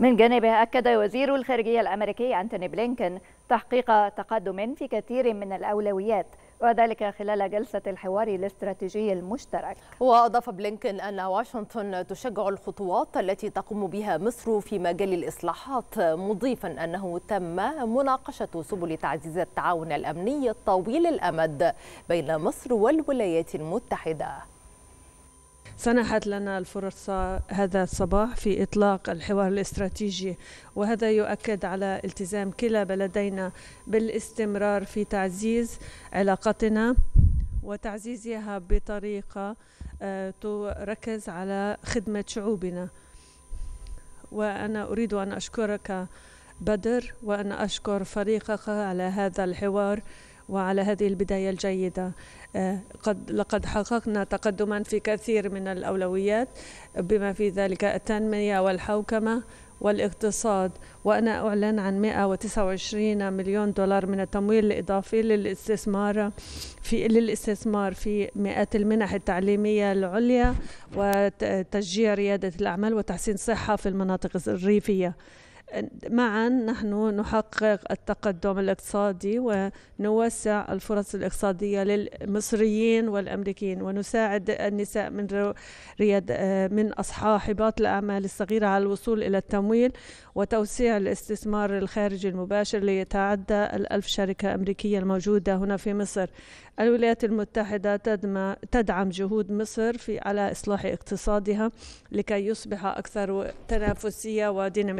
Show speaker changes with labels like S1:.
S1: من جانبه أكد وزير الخارجية الأمريكي أنتوني بلينكن تحقيق تقدم في كثير من الأولويات وذلك خلال جلسة الحوار الاستراتيجي المشترك وأضاف بلينكن أن واشنطن تشجع الخطوات التي تقوم بها مصر في مجال الإصلاحات مضيفا أنه تم مناقشة سبل تعزيز التعاون الأمني الطويل الأمد بين مصر والولايات المتحدة
S2: سنحت لنا الفرصة هذا الصباح في إطلاق الحوار الاستراتيجي وهذا يؤكد على التزام كلا بلدينا بالاستمرار في تعزيز علاقتنا وتعزيزها بطريقة آه، تركز على خدمة شعوبنا وأنا أريد أن أشكرك بدر وأن أشكر فريقك على هذا الحوار وعلى هذه البداية الجيدة آه، قد لقد حققنا تقدما في كثير من الأولويات بما في ذلك التنمية والحوكمة والاقتصاد وأنا أعلن عن 129 مليون دولار من التمويل الإضافي للاستثمار في للاستثمار في مئات المنح التعليمية العليا وتشجيع ريادة الأعمال وتحسين الصحة في المناطق الريفية معا نحن نحقق التقدم الاقتصادي ونوسع الفرص الاقتصادية للمصريين والأمريكيين ونساعد النساء من رياد من أصحاب الأعمال الصغيرة على الوصول إلى التمويل وتوسيع الاستثمار الخارجي المباشر ليتعدى الألف شركة أمريكية الموجودة هنا في مصر الولايات المتحدة تدعم جهود مصر في على إصلاح اقتصادها لكي يصبح أكثر تنافسية ودينامية